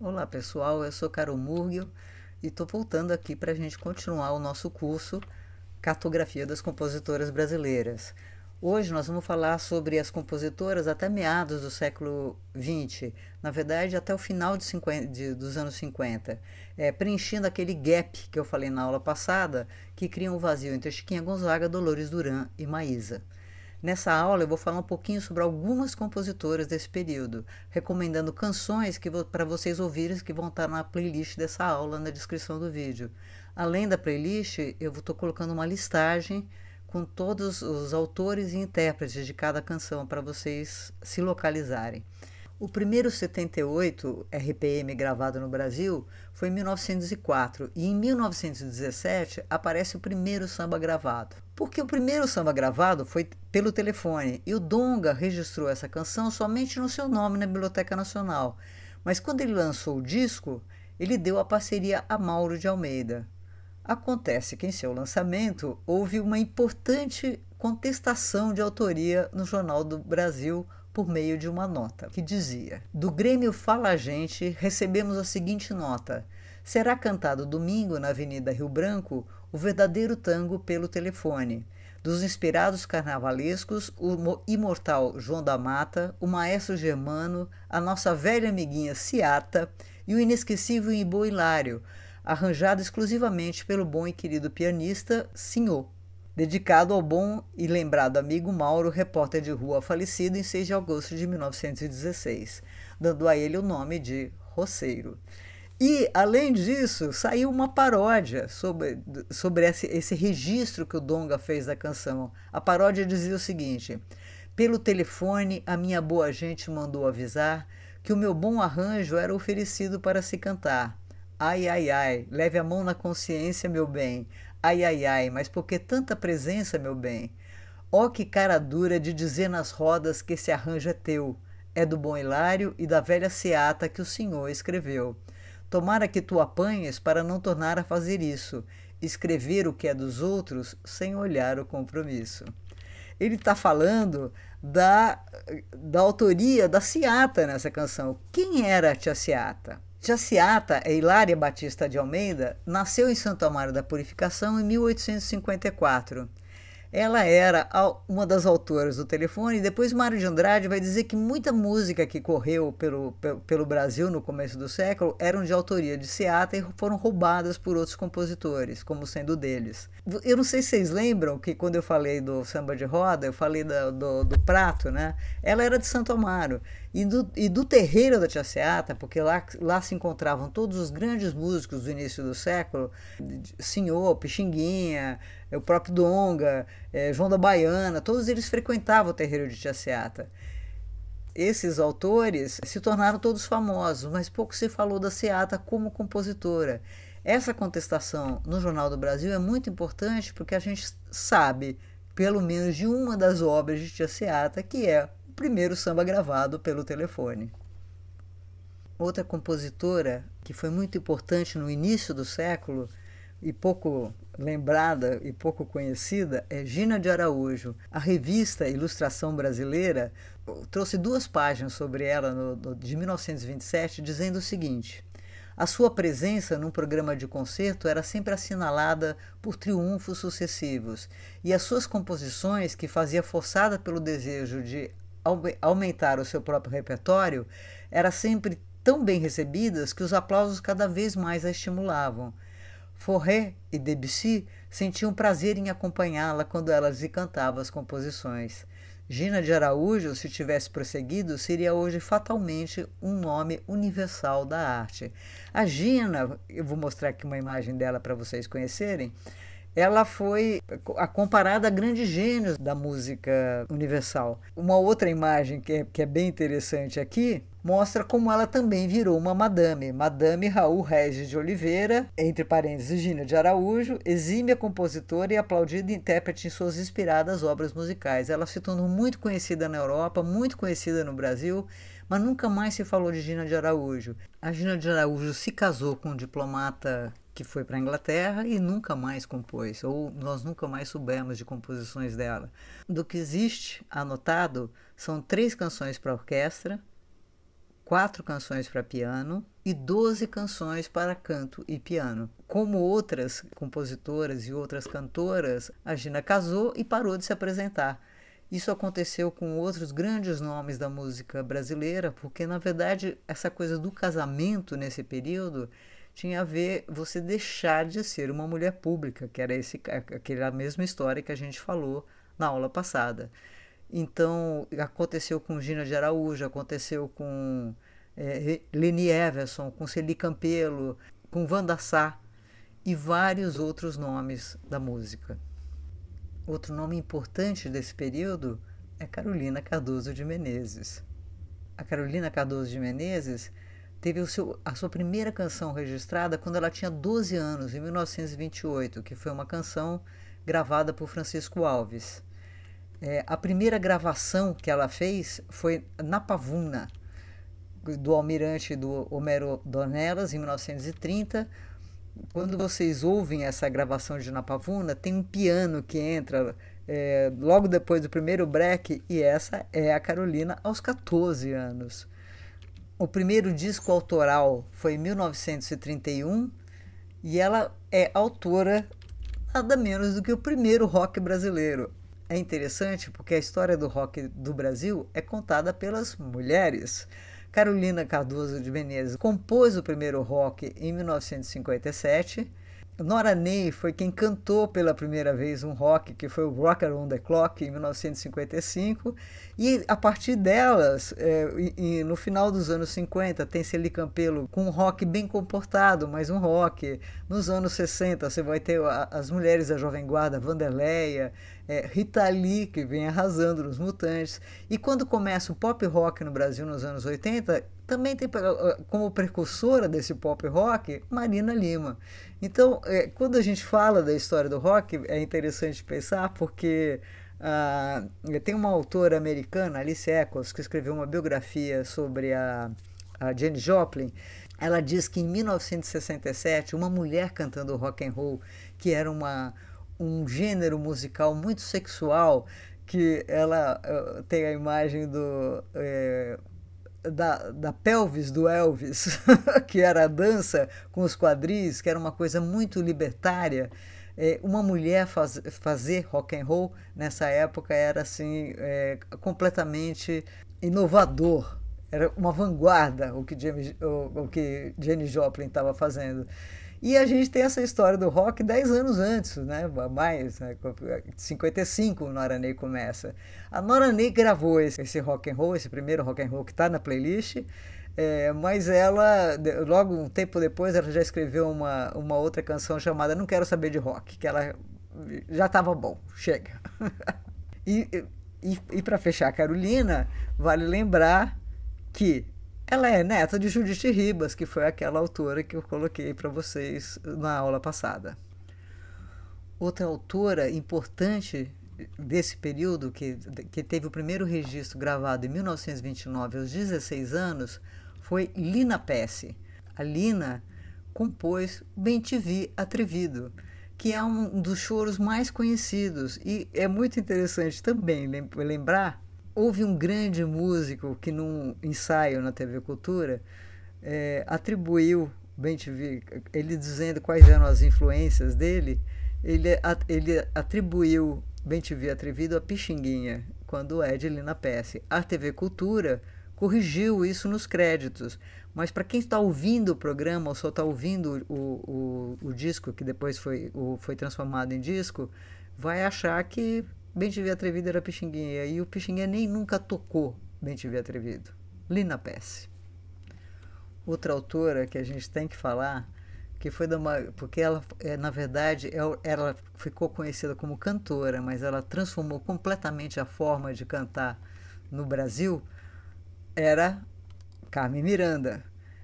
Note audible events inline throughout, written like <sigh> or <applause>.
Olá pessoal, eu sou Carol Murgel e estou voltando aqui para a gente continuar o nosso curso Cartografia das Compositoras Brasileiras. Hoje nós vamos falar sobre as compositoras até meados do século XX, na verdade até o final de 50, de, dos anos 50, é, preenchendo aquele gap que eu falei na aula passada, que cria um vazio entre Chiquinha Gonzaga, Dolores Duran e Maísa. Nessa aula eu vou falar um pouquinho sobre algumas compositoras desse período, recomendando canções que para vocês ouvirem que vão estar na playlist dessa aula na descrição do vídeo. Além da playlist, eu vou estou colocando uma listagem com todos os autores e intérpretes de cada canção para vocês se localizarem. O primeiro 78 RPM gravado no Brasil foi em 1904 e em 1917 aparece o primeiro samba gravado. Porque o primeiro samba gravado foi pelo telefone e o Donga registrou essa canção somente no seu nome na Biblioteca Nacional. Mas quando ele lançou o disco, ele deu a parceria a Mauro de Almeida. Acontece que em seu lançamento houve uma importante contestação de autoria no Jornal do Brasil por meio de uma nota que dizia: Do Grêmio Fala Gente recebemos a seguinte nota. Será cantado domingo na Avenida Rio Branco o verdadeiro tango pelo telefone. Dos inspirados carnavalescos, o imortal João da Mata, o maestro Germano, a nossa velha amiguinha Ciata e o inesquecível Ibo Hilário arranjado exclusivamente pelo bom e querido pianista Sinhô, dedicado ao bom e lembrado amigo Mauro, repórter de rua falecido em 6 de agosto de 1916, dando a ele o nome de Roceiro. E, além disso, saiu uma paródia sobre, sobre esse, esse registro que o Donga fez da canção. A paródia dizia o seguinte: Pelo telefone, a minha boa gente mandou avisar que o meu bom arranjo era oferecido para se cantar. Ai, ai, ai, leve a mão na consciência, meu bem. Ai, ai, ai, mas por que tanta presença, meu bem? Ó oh, que cara dura de dizer nas rodas que esse arranjo é teu. É do bom Hilário e da velha seata que o senhor escreveu. Tomara que tu apanhes para não tornar a fazer isso. Escrever o que é dos outros sem olhar o compromisso. Ele está falando da, da autoria da Seata nessa canção. Quem era a Tia Seata? Jaciata Hilária Batista de Almeida nasceu em Santo Amaro da Purificação em 1854. Ela era uma das autoras do telefone. Depois, Mário de Andrade vai dizer que muita música que correu pelo, pelo Brasil no começo do século eram de autoria de Seata e foram roubadas por outros compositores, como sendo deles. Eu não sei se vocês lembram que quando eu falei do samba de roda, eu falei do, do prato, né? Ela era de Santo Amaro. E do, e do terreiro da Tia Seata, porque lá, lá se encontravam todos os grandes músicos do início do século, Senhor, Pixinguinha, é, o próprio Donga, é, João da Baiana, todos eles frequentavam o terreiro de Seata Esses autores se tornaram todos famosos, mas pouco se falou da Seata como compositora. Essa contestação no Jornal do Brasil é muito importante porque a gente sabe, pelo menos, de uma das obras de Seata que é o primeiro samba gravado pelo telefone. Outra compositora que foi muito importante no início do século e pouco lembrada e pouco conhecida é Gina de Araújo. A revista Ilustração Brasileira trouxe duas páginas sobre ela no, no, de 1927, dizendo o seguinte. A sua presença num programa de concerto era sempre assinalada por triunfos sucessivos, e as suas composições, que fazia forçada pelo desejo de aumentar o seu próprio repertório, eram sempre tão bem recebidas que os aplausos cada vez mais a estimulavam. Forré e Debussy sentiam prazer em acompanhá-la quando ela lhe cantava as composições. Gina de Araújo, se tivesse prosseguido, seria hoje fatalmente um nome universal da arte. A Gina, eu vou mostrar aqui uma imagem dela para vocês conhecerem, ela foi a comparada a grandes gênios da música universal. Uma outra imagem que é, que é bem interessante aqui mostra como ela também virou uma madame. Madame Raul Regis de Oliveira, entre parênteses Gina de Araújo, exímia compositora e aplaudida intérprete em suas inspiradas obras musicais. Ela se tornou muito conhecida na Europa, muito conhecida no Brasil, mas nunca mais se falou de Gina de Araújo. A Gina de Araújo se casou com um diplomata que foi para a Inglaterra e nunca mais compôs, ou nós nunca mais soubemos de composições dela. Do que existe anotado são três canções para orquestra, quatro canções para piano e doze canções para canto e piano. Como outras compositoras e outras cantoras, a Gina casou e parou de se apresentar. Isso aconteceu com outros grandes nomes da música brasileira, porque na verdade essa coisa do casamento nesse período tinha a ver você deixar de ser uma mulher pública, que era esse, aquela mesma história que a gente falou na aula passada. Então, aconteceu com Gina de Araújo, aconteceu com é, Leni Everson, com Celi Campelo, com Wanda Sá e vários outros nomes da música. Outro nome importante desse período é Carolina Cardoso de Menezes. A Carolina Cardoso de Menezes teve seu, a sua primeira canção registrada quando ela tinha 12 anos, em 1928, que foi uma canção gravada por Francisco Alves. É, a primeira gravação que ela fez foi na Pavuna, do almirante do Homero Dornelas, em 1930. Quando vocês ouvem essa gravação de Napavuna, tem um piano que entra é, logo depois do primeiro break, e essa é a Carolina aos 14 anos. O primeiro disco autoral foi em 1931 e ela é autora nada menos do que o primeiro rock brasileiro, é interessante porque a história do rock do Brasil é contada pelas mulheres. Carolina Cardoso de Menezes compôs o primeiro rock em 1957 Nora Ney foi quem cantou pela primeira vez um rock, que foi o Rock Around the Clock, em 1955, e a partir delas, é, e, e no final dos anos 50, tem Celi Campelo com um rock bem comportado, mas um rock. Nos anos 60, você vai ter a, as mulheres da Jovem Guarda, Vanderleia, é, Rita Lee, que vem arrasando nos Mutantes. E quando começa o pop rock no Brasil nos anos 80, também tem eh, como precursora desse pop rock Marina Lima. Então, é, quando a gente fala da história do rock, é interessante pensar porque ah, tem uma autora americana, Alice Eccles, que escreveu uma biografia sobre a, a Jane Joplin. Ela diz que em 1967, uma mulher cantando rock and roll, que era uma, um gênero musical muito sexual, que ela eh, tem a imagem do é, da, da pelvis do Elvis, <laughs> que era a dança com os quadris, que era uma coisa muito libertária. É, uma mulher faz, fazer rock and roll nessa época era assim é, completamente inovador, era uma vanguarda o que, James, o, o que Jenny Joplin estava fazendo. E a gente tem essa história do rock 10 anos antes, né? Mais, né? 55 o Noranei começa. A Noranei gravou esse, esse rock and roll, esse primeiro rock and roll que está na playlist. É, mas ela, logo um tempo depois, ela já escreveu uma, uma outra canção chamada Não Quero Saber de Rock, que ela já estava bom, chega. <laughs> e e, e para fechar, Carolina, vale lembrar que ela é neta de Judith Ribas, que foi aquela autora que eu coloquei para vocês na aula passada. Outra autora importante desse período, que, que teve o primeiro registro gravado em 1929, aos 16 anos, foi Lina Pesce. A Lina compôs Bem Te Vi Atrevido, que é um dos choros mais conhecidos. E é muito interessante também lembrar houve um grande músico que num ensaio na TV Cultura é, atribuiu TV ele dizendo quais eram as influências dele, ele, ele atribuiu TV atrevido a Pixinguinha, quando Edley na peça. A TV Cultura corrigiu isso nos créditos, mas para quem está ouvindo o programa ou só está ouvindo o, o, o disco, que depois foi, o, foi transformado em disco, vai achar que Vi Atrevido era Pixinguinha e o Pixinguinha nem nunca tocou bem Vi Atrevido. Lina Pesce. Outra autora que a gente tem que falar, que foi uma, porque ela, é, na verdade, é ela ficou conhecida como cantora, mas ela transformou completamente a forma de cantar no Brasil, era Carmen Miranda.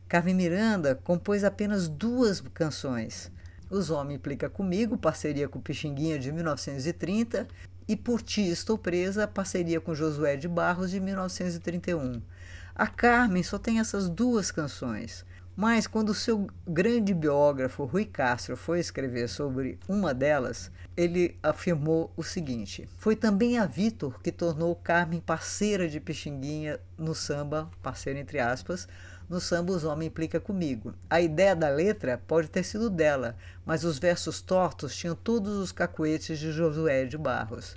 Carmen Miranda compôs apenas duas canções. Os Homens Implica Comigo, parceria com Pixinguinha de 1930, e Por Ti Estou Presa, parceria com Josué de Barros, de 1931. A Carmen só tem essas duas canções, mas quando seu grande biógrafo Rui Castro foi escrever sobre uma delas, ele afirmou o seguinte: Foi também a Vitor que tornou Carmen parceira de Pixinguinha no samba, parceira entre aspas, no samba Os Homem Implica Comigo. A ideia da letra pode ter sido dela, mas os versos tortos tinham todos os cacuetes de Josué de Barros.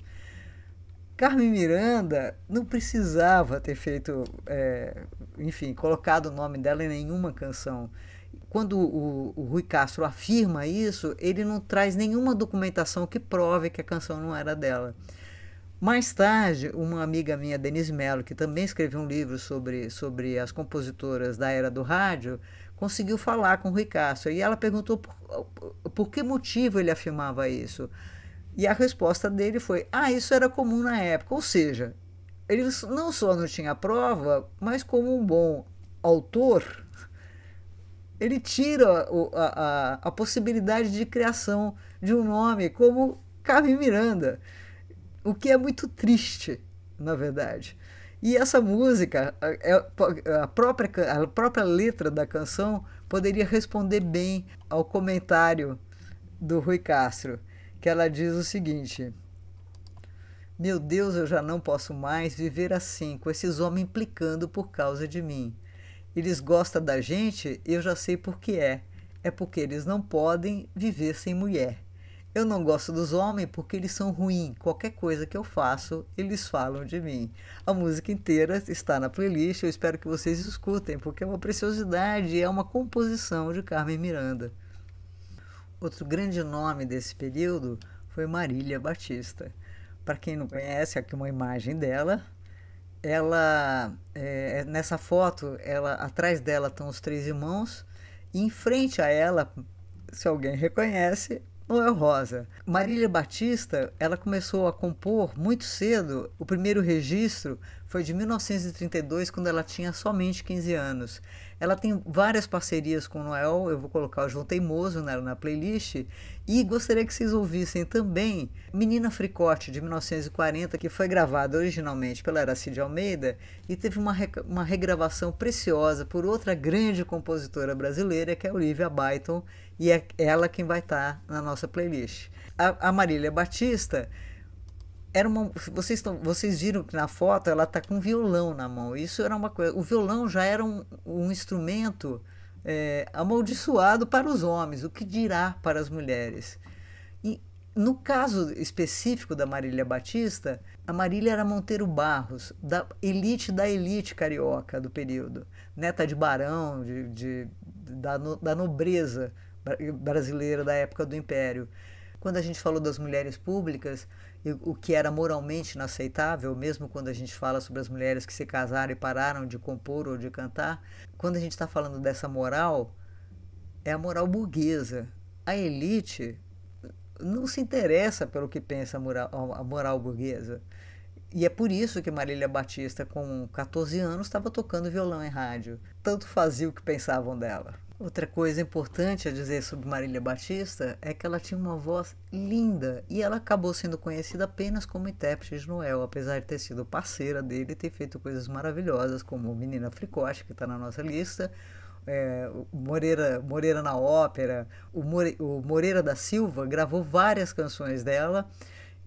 Carmen Miranda não precisava ter feito, é, enfim, colocado o nome dela em nenhuma canção. Quando o, o, Rui Castro afirma isso, ele não traz nenhuma documentação que prove que a canção não era dela. Mais tarde, uma amiga minha, Denise Mello, que também escreveu um livro sobre, sobre as compositoras da era do rádio, conseguiu falar com o Ricasso. E ela perguntou por, por que motivo ele afirmava isso. E a resposta dele foi: ah, isso era comum na época. Ou seja, ele não só não tinha prova, mas como um bom autor, ele tira a, a, a possibilidade de criação de um nome como Carmen Miranda o que é muito triste, na verdade. E essa música, a é, própria, a própria letra da canção poderia responder bem ao comentário do Rui Castro, que ela diz o seguinte: Meu Deus, eu já não posso mais viver assim, com esses homens implicando por causa de mim. Eles gostam da gente, eu já sei por que é. É porque eles não podem viver sem mulher. Eu não gosto dos homens porque eles são ruins. Qualquer coisa que eu faço, eles falam de mim. A música inteira está na playlist. Eu espero que vocês escutem, porque é uma preciosidade. É uma composição de Carmen Miranda. Outro grande nome desse período foi Marília Batista. Para quem não conhece, aqui uma imagem dela. Ela é, nessa foto, ela atrás dela estão os três irmãos. E em frente a ela, se alguém reconhece, Noel é Rosa. Marília Batista, ela começou a compor muito cedo. O primeiro registro foi de 1932, quando ela tinha somente 15 anos. Ela tem várias parcerias com o Noel, eu vou colocar o João Teimoso na, na playlist. E gostaria que vocês ouvissem também Menina Fricote, de 1940, que foi gravada originalmente pela Aracide Almeida e teve uma, re, uma regravação preciosa por outra grande compositora brasileira, que é Olivia Byton, e é, é ela quem vai estar tá na nossa playlist. A, a Marília Batista era uma vocês estão vocês viram que na foto ela está com um violão na mão isso era uma coisa o violão já era um, um instrumento é, amaldiçoado para os homens o que dirá para as mulheres e no caso específico da Marília Batista a Marília era Monteiro Barros da elite da elite carioca do período neta de barão de, de da, no, da nobreza brasileira da época do Império quando a gente falou das mulheres públicas o que era moralmente inaceitável, mesmo quando a gente fala sobre as mulheres que se casaram e pararam de compor ou de cantar, quando a gente está falando dessa moral, é a moral burguesa. A elite não se interessa pelo que pensa a moral, a moral burguesa. E é por isso que Marília Batista, com 14 anos, estava tocando violão em rádio. Tanto fazia o que pensavam dela. Outra coisa importante a dizer sobre Marília Batista é que ela tinha uma voz linda e ela acabou sendo conhecida apenas como intérprete de Noel, apesar de ter sido parceira dele e ter feito coisas maravilhosas, como Menina Fricote, que está na nossa lista, é, Moreira, Moreira na Ópera, o, More, o Moreira da Silva gravou várias canções dela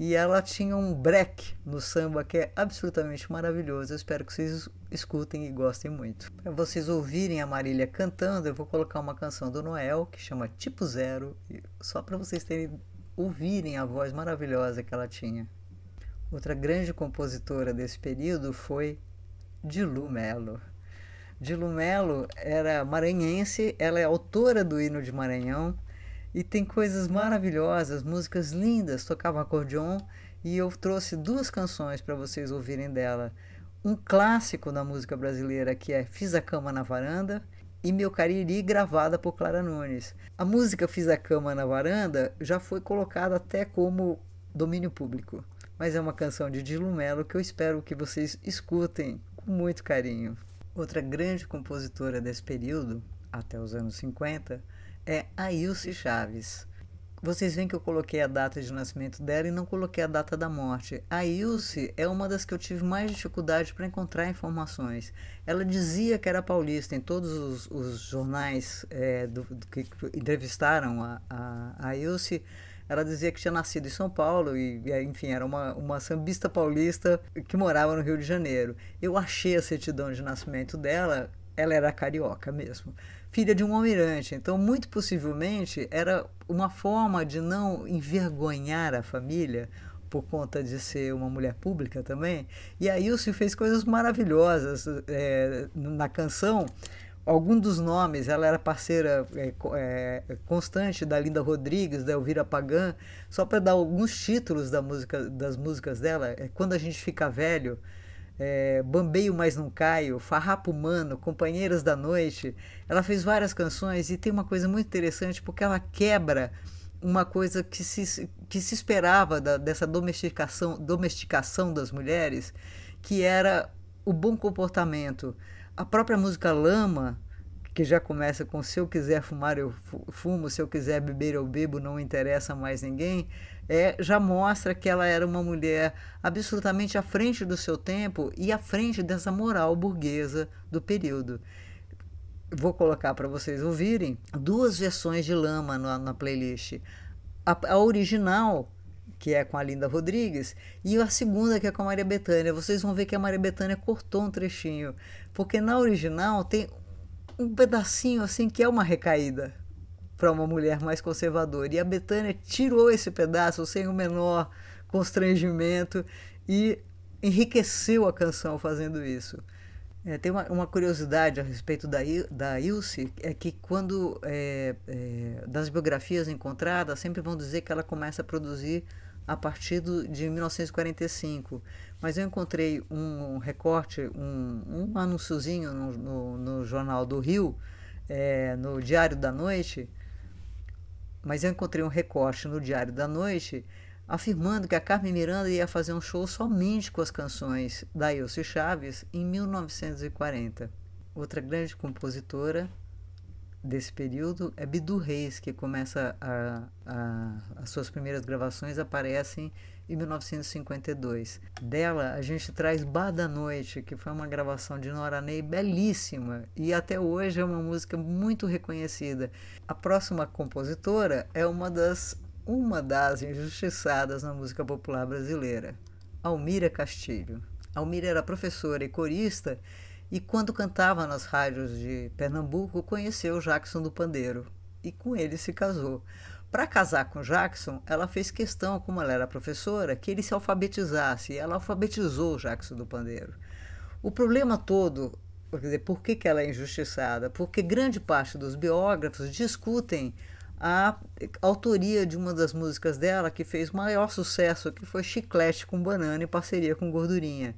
e ela tinha um break no samba que é absolutamente maravilhoso. Eu espero que vocês escutem e gostem muito. Para vocês ouvirem a Marília cantando, eu vou colocar uma canção do Noel que chama Tipo Zero, só para vocês terem ouvirem a voz maravilhosa que ela tinha. Outra grande compositora desse período foi Dilu Melo. Dilu Melo era maranhense, ela é autora do hino de Maranhão e tem coisas maravilhosas, músicas lindas. Tocava acordeon e eu trouxe duas canções para vocês ouvirem dela. Um clássico da música brasileira que é Fiz a Cama na Varanda e Meu Cariri, gravada por Clara Nunes. A música Fiz a Cama na Varanda já foi colocada até como domínio público, mas é uma canção de Dilu Melo que eu espero que vocês escutem com muito carinho. Outra grande compositora desse período, até os anos 50, é Ailce Chaves. Vocês veem que eu coloquei a data de nascimento dela e não coloquei a data da morte. A Ilse é uma das que eu tive mais dificuldade para encontrar informações. Ela dizia que era paulista em todos os, os jornais é, do, do, que entrevistaram a, a, a Ilse. Ela dizia que tinha nascido em São Paulo e, enfim, era uma, uma sambista paulista que morava no Rio de Janeiro. Eu achei a certidão de nascimento dela ela era carioca mesmo, filha de um almirante. Então, muito possivelmente, era uma forma de não envergonhar a família por conta de ser uma mulher pública também. E a Ilse fez coisas maravilhosas é, na canção. Algum dos nomes, ela era parceira é, é, constante da Linda Rodrigues, da Elvira Pagan, só para dar alguns títulos da música, das músicas dela. É quando a gente fica velho, é, Bambeio Mas Não Caio, Farrapo Humano, Companheiras da Noite. Ela fez várias canções e tem uma coisa muito interessante porque ela quebra uma coisa que se, que se esperava da, dessa domesticação, domesticação das mulheres, que era o bom comportamento. A própria música Lama que já começa com se eu quiser fumar eu fumo, se eu quiser beber eu bebo, não interessa mais ninguém, é, já mostra que ela era uma mulher absolutamente à frente do seu tempo e à frente dessa moral burguesa do período. Vou colocar para vocês ouvirem duas versões de Lama na, na playlist. A, a original, que é com a Linda Rodrigues, e a segunda que é com a Maria Bethânia. Vocês vão ver que a Maria Bethânia cortou um trechinho, porque na original tem um pedacinho assim que é uma recaída para uma mulher mais conservadora. E a Betânia tirou esse pedaço sem o menor constrangimento e enriqueceu a canção fazendo isso. É, tem uma, uma, curiosidade a respeito da, da Ilse, é que quando é, é, das biografias encontradas, sempre vão dizer que ela começa a produzir a partir do, de 1945 mas eu encontrei um recorte, um, um anúnciozinho no, no, no, Jornal do Rio, é, no Diário da Noite, mas eu encontrei um recorte no Diário da Noite afirmando que a Carmen Miranda ia fazer um show somente com as canções da Ilse Chaves em 1940. Outra grande compositora desse período é Bidu Reis, que começa a, a, as suas primeiras gravações aparecem em 1952. Dela a gente traz Bar da Noite, que foi uma gravação de Noranei belíssima e até hoje é uma música muito reconhecida. A próxima compositora é uma das uma das injustiçadas na música popular brasileira, Almira Castilho. Almira era professora e corista e quando cantava nas rádios de Pernambuco, conheceu Jackson do Pandeiro e com ele se casou. Para casar com Jackson, ela fez questão, como ela era professora, que ele se alfabetizasse. E ela alfabetizou Jackson do Pandeiro. O problema todo quer dizer, por que, que ela é injustiçada? Porque grande parte dos biógrafos discutem a autoria de uma das músicas dela que fez maior sucesso, que foi Chiclete com Banana em parceria com Gordurinha.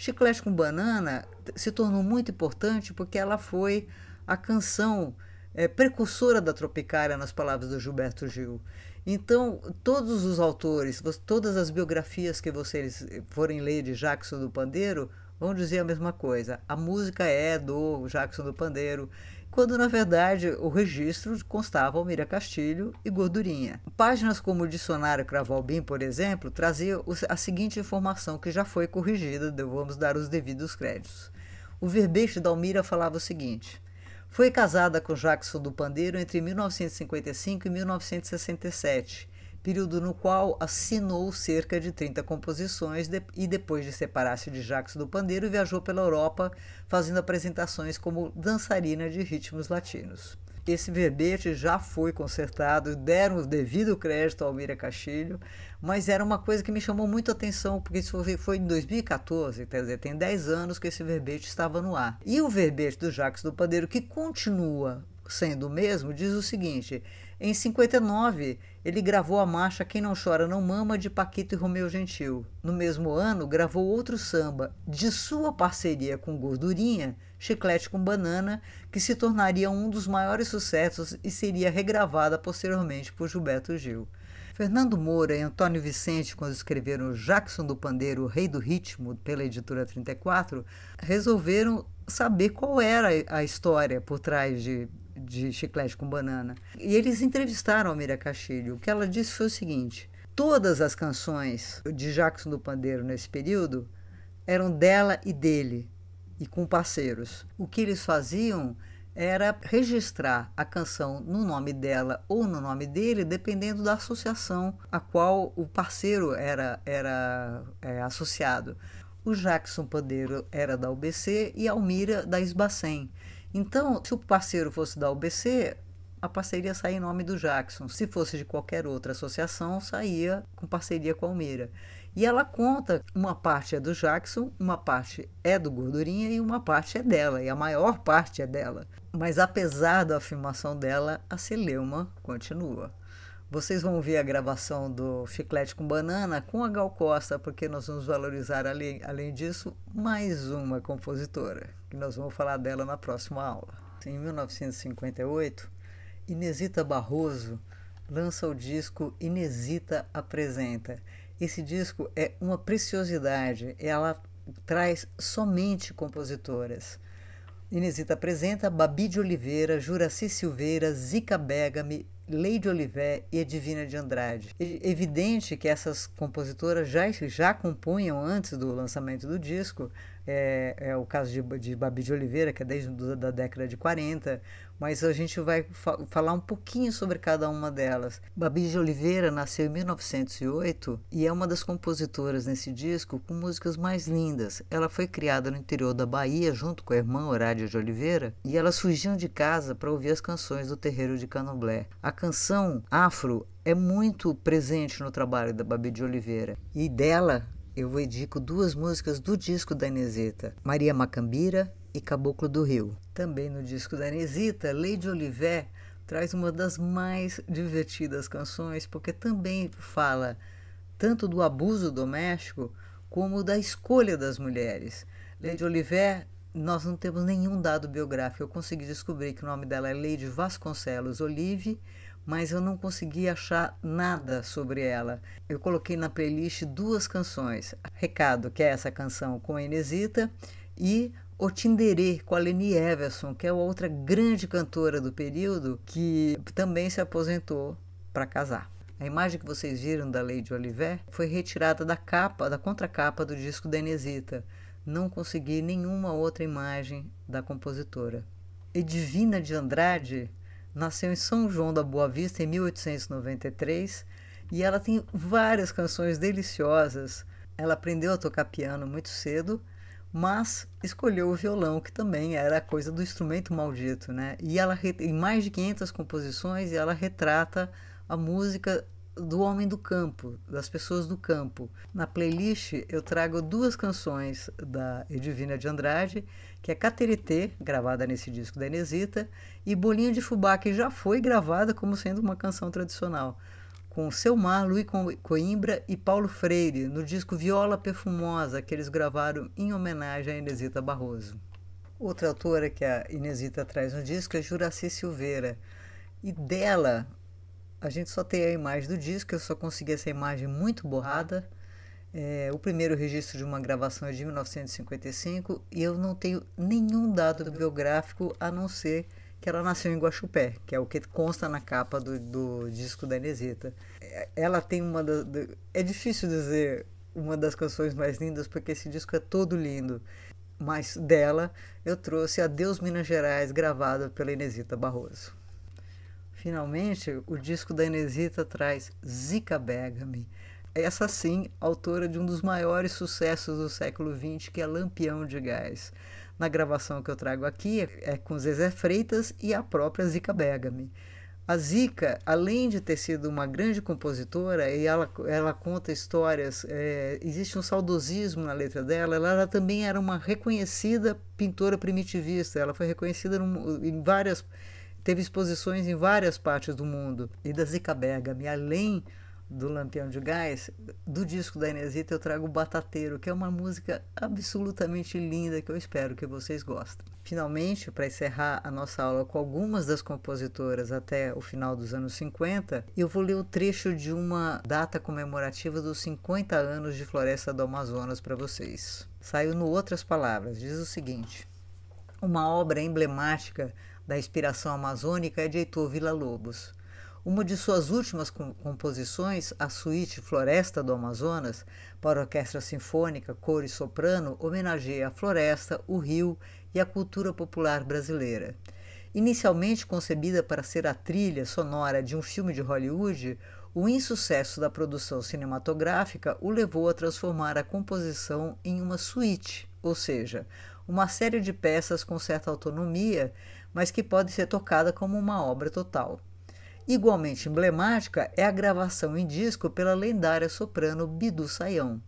Chiclete com Banana se tornou muito importante porque ela foi a canção é, precursora da tropicária nas palavras do Gilberto Gil. Então, todos os autores, todas as biografias que vocês forem ler de Jackson do Pandeiro, vão dizer a mesma coisa. A música é do Jackson do Pandeiro quando na verdade o registro constava Almira Castilho e Gordurinha. Páginas como o dicionário Cravalbim, por exemplo, trazia a seguinte informação que já foi corrigida, vamos dar os devidos créditos. O verbete da Almira falava o seguinte: foi casada com Jackson do Pandeiro entre 1955 e 1967 período no qual assinou cerca de 30 composições de, e depois de separar-se de Jacques do Pandeiro, viajou pela Europa fazendo apresentações como dançarina de ritmos latinos. Esse verbete já foi consertado, deram o devido crédito ao Mira Castilho, mas era uma coisa que me chamou muito a atenção, porque isso foi em 2014, quer dizer, tem 10 anos que esse verbete estava no ar. E o verbete do Jacques do Pandeiro, que continua sendo o mesmo, diz o seguinte: em 59 ele gravou a marcha Quem Não Chora Não Mama de Paquito e Romeu Gentil. No mesmo ano, gravou outro samba de sua parceria com Gordurinha, Chiclete com Banana, que se tornaria um dos maiores sucessos e seria regravada posteriormente por Gilberto Gil. Fernando Moura e Antônio Vicente, quando escreveram Jackson do Pandeiro, Rei do Ritmo, pela editora 34, resolveram saber qual era a história por trás de de chiclete com banana. E eles entrevistaram a Mira Castilho. O que ela disse foi o seguinte: todas as canções de Jackson do Pandeiro nesse período eram dela e dele, e com parceiros. O que eles faziam era registrar a canção no nome dela ou no nome dele, dependendo da associação a qual o parceiro era, era é, associado. O Jackson Pandeiro era da UBC e a Almira da Esbacem. Então, se o parceiro fosse da UBC, a parceria saía em nome do Jackson. Se fosse de qualquer outra associação, saía com parceria com a Almeida. E ela conta uma parte é do Jackson, uma parte é do Gordurinha e uma parte é dela, e a maior parte é dela. Mas apesar da afirmação dela, a Celeuma continua. Vocês vão ver a gravação do Chiclete com Banana com a Gal Costa, porque nós vamos valorizar, além, além disso, mais uma compositora que nós vamos falar dela na próxima aula. Em 1958, Inesita Barroso lança o disco Inesita Apresenta. Esse disco é uma preciosidade, ela traz somente compositoras. Inesita apresenta Babi de Oliveira, Juraci Silveira, Zica Begami, Lady Olivet e Divina de Andrade. É evidente que essas compositoras já, já compunham antes do lançamento do disco, é, é o caso de, de Babi de Oliveira, que é desde a da década de 40, mas a gente vai fa falar um pouquinho sobre cada uma delas. Babi de Oliveira nasceu em 1908 e é uma das compositoras nesse disco com músicas mais lindas. Ela foi criada no interior da Bahia junto com a irmã Horádia de Oliveira e elas fugiam de casa para ouvir as canções do terreiro de Canoblé. A canção afro é muito presente no trabalho da Babi de Oliveira e dela eu vou edico duas músicas do disco da Inesita, Maria Macambira e Caboclo do Rio. Também no disco da Anisita, Lady Oliver traz uma das mais divertidas canções, porque também fala tanto do abuso doméstico como da escolha das mulheres. Lady Oliver, nós não temos nenhum dado biográfico. Eu consegui descobrir que o nome dela é Lady Vasconcelos Olive, mas eu não consegui achar nada sobre ela. Eu coloquei na playlist duas canções: Recado, que é essa canção com Enesita, e o Tinderê com a Leni Everson, que é outra grande cantora do período, que também se aposentou para casar. A imagem que vocês viram da Lady Oliver foi retirada da capa, da contracapa do disco da Inesita. Não consegui nenhuma outra imagem da compositora. Edivina de Andrade nasceu em São João da Boa Vista em 1893 e ela tem várias canções deliciosas. Ela aprendeu a tocar piano muito cedo mas escolheu o violão, que também era a coisa do instrumento maldito, né? E ela tem mais de 500 composições e ela retrata a música do homem do campo, das pessoas do campo. Na playlist eu trago duas canções da Edivina de Andrade, que é Caterité, gravada nesse disco da Inesita, e Bolinho de Fubá, que já foi gravada como sendo uma canção tradicional com seu Mar, Luiz Coimbra e Paulo Freire, no disco Viola Perfumosa, que eles gravaram em homenagem a Inesita Barroso. Outra autora que a Inesita traz no disco é Juraci Silveira, e dela a gente só tem a imagem do disco, eu só consegui essa imagem muito borrada. É, o primeiro registro de uma gravação é de 1955 e eu não tenho nenhum dado biográfico a não ser que ela nasceu em Guaxupé, que é o que consta na capa do, do disco da Inesita. É, ela tem uma das. É difícil dizer uma das canções mais lindas, porque esse disco é todo lindo. Mas dela eu trouxe Adeus Minas Gerais, gravada pela Inesita Barroso. Finalmente, o disco da Inesita traz Zica Begami. Essa sim, autora de um dos maiores sucessos do século XX, que é Lampião de Gás. Na gravação que eu trago aqui é com Zezé Freitas e a própria Zica Bergami. A Zica, além de ter sido uma grande compositora, e ela, ela conta histórias, é, existe um saudosismo na letra dela, ela, ela, também era uma reconhecida pintora primitivista, ela foi reconhecida num, em várias. teve exposições em várias partes do mundo. E da Zica Bergami, além do Lampião de Gás, do disco da Inesita eu trago Batateiro, que é uma música absolutamente linda que eu espero que vocês gostem. Finalmente, para encerrar a nossa aula com algumas das compositoras até o final dos anos 50, eu vou ler o trecho de uma data comemorativa dos 50 anos de Floresta do Amazonas para vocês. Saiu no Outras Palavras, diz o seguinte: Uma obra emblemática da inspiração amazônica é de Heitor Villa-Lobos uma de suas últimas composições, a suíte Floresta do Amazonas, para orquestra sinfônica, coro e soprano, homenageia a floresta, o rio e a cultura popular brasileira. Inicialmente concebida para ser a trilha sonora de um filme de Hollywood, o insucesso da produção cinematográfica o levou a transformar a composição em uma suíte, ou seja, uma série de peças com certa autonomia, mas que pode ser tocada como uma obra total. Igualmente emblemática é a gravação em disco pela lendária soprano Bidu Sayão.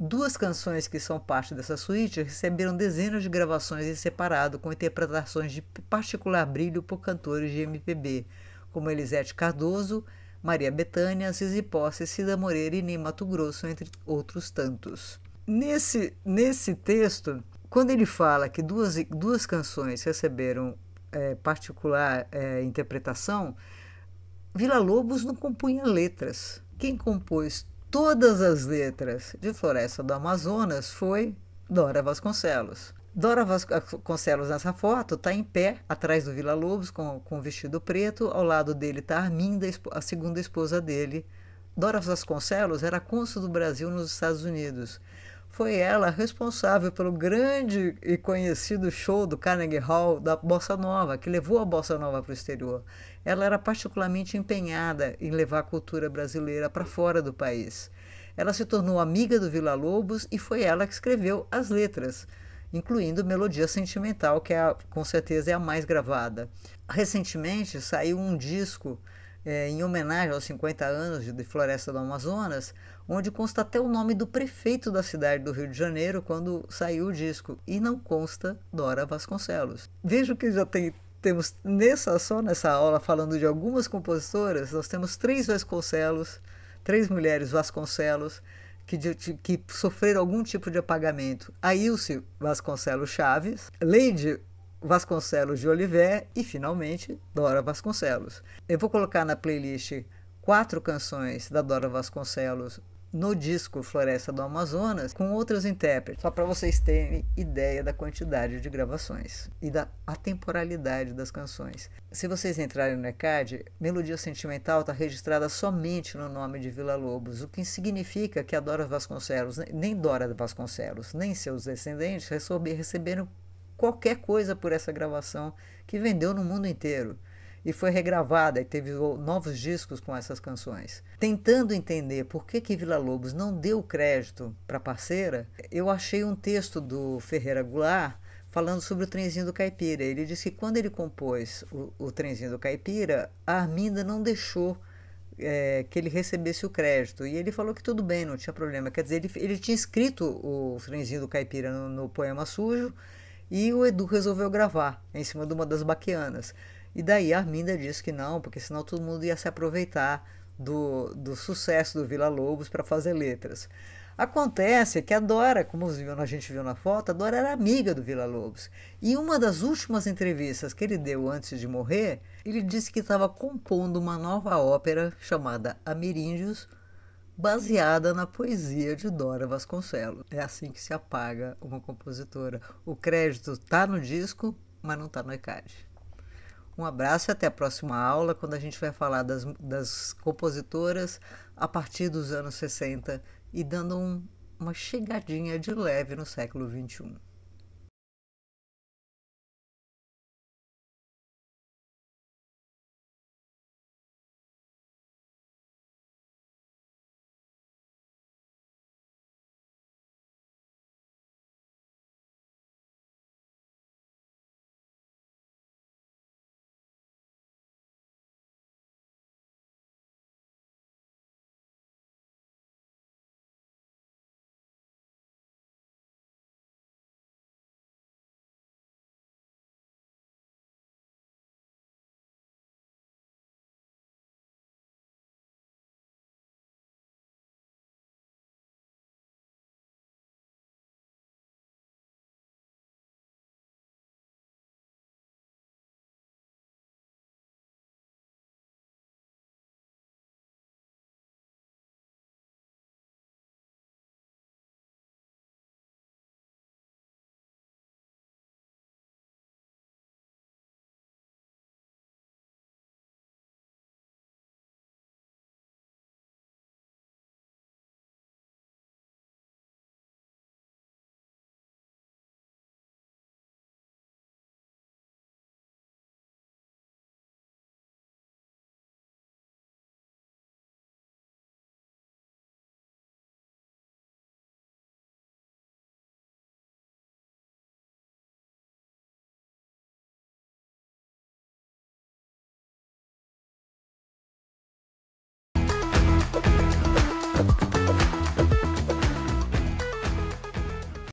Duas canções que são parte dessa suíte receberam dezenas de gravações em separado, com interpretações de particular brilho por cantores de MPB, como Elisete Cardoso, Maria Bethânia, Zizi Posse, Cida Moreira e Ney Mato Grosso, entre outros tantos. Nesse, nesse texto, quando ele fala que duas, duas canções receberam é, particular é, interpretação, Vila Lobos não compunha letras. Quem compôs todas as letras de Floresta do Amazonas foi Dora Vasconcelos. Dora Vasconcelos nessa foto está em pé atrás do Vila Lobos com, com um vestido preto. Ao lado dele está Arminda, a segunda esposa dele. Dora Vasconcelos era cônsul do Brasil nos Estados Unidos. Foi ela responsável pelo grande e conhecido show do Carnegie Hall da Bossa Nova, que levou a Bossa Nova para o exterior ela era particularmente empenhada em levar a cultura brasileira para fora do país. Ela se tornou amiga do Vila Lobos e foi ela que escreveu as letras, incluindo Melodia Sentimental, que é a, com certeza é a mais gravada. Recentemente saiu um disco é, em homenagem aos 50 anos de Floresta do Amazonas, onde consta até o nome do prefeito da cidade do Rio de Janeiro quando saiu o disco, e não consta Dora Vasconcelos. Vejo que já tem temos nessa só nessa aula falando de algumas compositoras, nós temos três Vasconcelos, três mulheres Vasconcelos que, de, que sofreram algum tipo de apagamento. A Ilse Vasconcelos Chaves, Leide Vasconcelos de Oliver e finalmente Dora Vasconcelos. Eu vou colocar na playlist quatro canções da Dora Vasconcelos no disco Floresta do Amazonas com outros intérpretes, só para vocês terem ideia da quantidade de gravações e da atemporalidade das canções. Se vocês entrarem no ECAD, Melodia Sentimental está registrada somente no nome de Vila Lobos, o que significa que a Dora Vasconcelos, nem Dora Vasconcelos, nem seus descendentes receberam qualquer coisa por essa gravação que vendeu no mundo inteiro e foi regravada e teve novos discos com essas canções. Tentando entender por que que Vila Lobos não deu crédito para a parceira, eu achei um texto do Ferreira Goulart falando sobre o trenzinho do caipira. Ele disse que quando ele compôs o, o trenzinho do caipira, a Arminda não deixou é, que ele recebesse o crédito. E ele falou que tudo bem, não tinha problema. Quer dizer, ele, ele tinha escrito o trenzinho do caipira no, no poema sujo e o Edu resolveu gravar em cima de uma das baquianas. E daí a Arminda disse que não, porque senão todo mundo ia se aproveitar do, do sucesso do Vila Lobos para fazer letras. Acontece que a Dora, como a gente viu na foto, a Dora era amiga do Vila Lobos. E uma das últimas entrevistas que ele deu antes de morrer, ele disse que estava compondo uma nova ópera chamada Ameríndios, baseada na poesia de Dora Vasconcelos. É assim que se apaga uma compositora. O crédito está no disco, mas não está no ECAD. Um abraço e até a próxima aula, quando a gente vai falar das, das compositoras a partir dos anos 60 e dando um, uma chegadinha de leve no século 21.